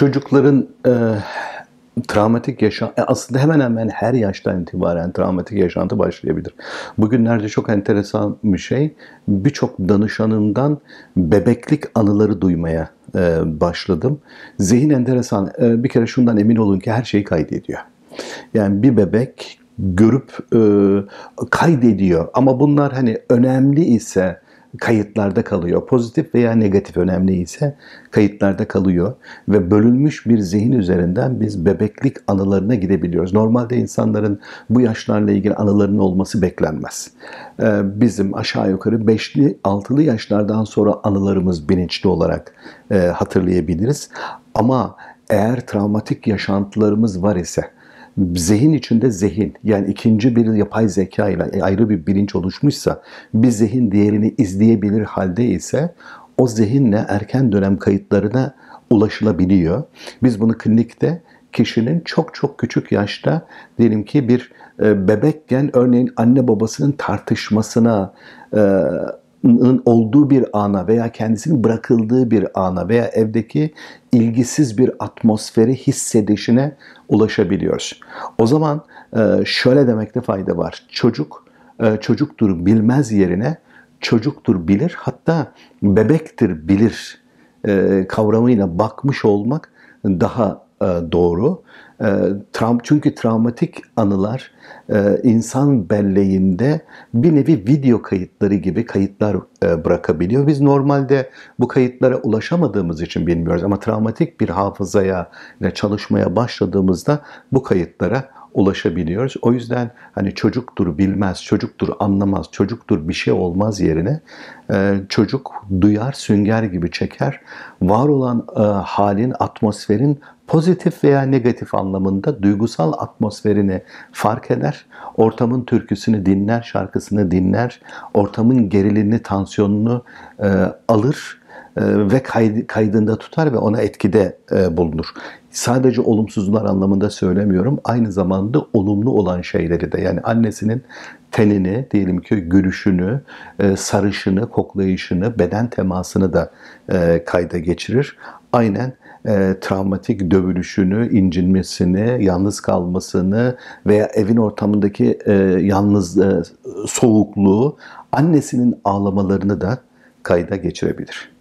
çocukların e, travmatik yaşam e, aslında hemen hemen her yaştan itibaren travmatik yaşantı başlayabilir. Bugünlerde çok enteresan bir şey. Birçok danışanımdan bebeklik anıları duymaya e, başladım. Zihin enteresan. E, bir kere şundan emin olun ki her şeyi kaydediyor. Yani bir bebek görüp e, kaydediyor ama bunlar hani önemli ise kayıtlarda kalıyor. Pozitif veya negatif önemli ise kayıtlarda kalıyor ve bölünmüş bir zihin üzerinden biz bebeklik anılarına gidebiliyoruz. Normalde insanların bu yaşlarla ilgili anılarının olması beklenmez. Ee, bizim aşağı yukarı 5'li 6'lı yaşlardan sonra anılarımız bilinçli olarak e, hatırlayabiliriz. Ama eğer travmatik yaşantılarımız var ise zihin içinde zihin yani ikinci bir yapay zeka ile e, ayrı bir bilinç oluşmuşsa bir zihin diğerini izleyebilir halde ise o zihinle erken dönem kayıtlarına ulaşılabiliyor. Biz bunu klinikte kişinin çok çok küçük yaşta diyelim ki bir e, bebekken örneğin anne babasının tartışmasına e, olduğu bir ana veya kendisinin bırakıldığı bir ana veya evdeki ilgisiz bir atmosferi hissedişine ulaşabiliyoruz. O zaman e, şöyle demekte fayda var. Çocuk e, çocuktur bilmez yerine çocuktur bilir hatta bebektir bilir e, kavramıyla bakmış olmak daha doğru. Ee, çünkü travmatik anılar e, insan belleğinde bir nevi video kayıtları gibi kayıtlar e, bırakabiliyor. Biz normalde bu kayıtlara ulaşamadığımız için bilmiyoruz ama travmatik bir hafızaya çalışmaya başladığımızda bu kayıtlara ulaşabiliyoruz. O yüzden hani çocuktur bilmez, çocuktur anlamaz, çocuktur bir şey olmaz yerine e, çocuk duyar, sünger gibi çeker. Var olan e, halin, atmosferin pozitif veya negatif anlamında duygusal atmosferini fark eder. Ortamın türküsünü dinler, şarkısını dinler. Ortamın gerilini, tansiyonunu e, alır e, ve kaydında tutar ve ona etkide e, bulunur. Sadece olumsuzlar anlamında söylemiyorum. Aynı zamanda olumlu olan şeyleri de yani annesinin tenini diyelim ki gülüşünü, e, sarışını, koklayışını, beden temasını da kayda geçirir. Aynen e, travmatik dövülüşünü, incinmesini, yalnız kalmasını veya evin ortamındaki e, yalnız e, soğukluğu, annesinin ağlamalarını da kayda geçirebilir.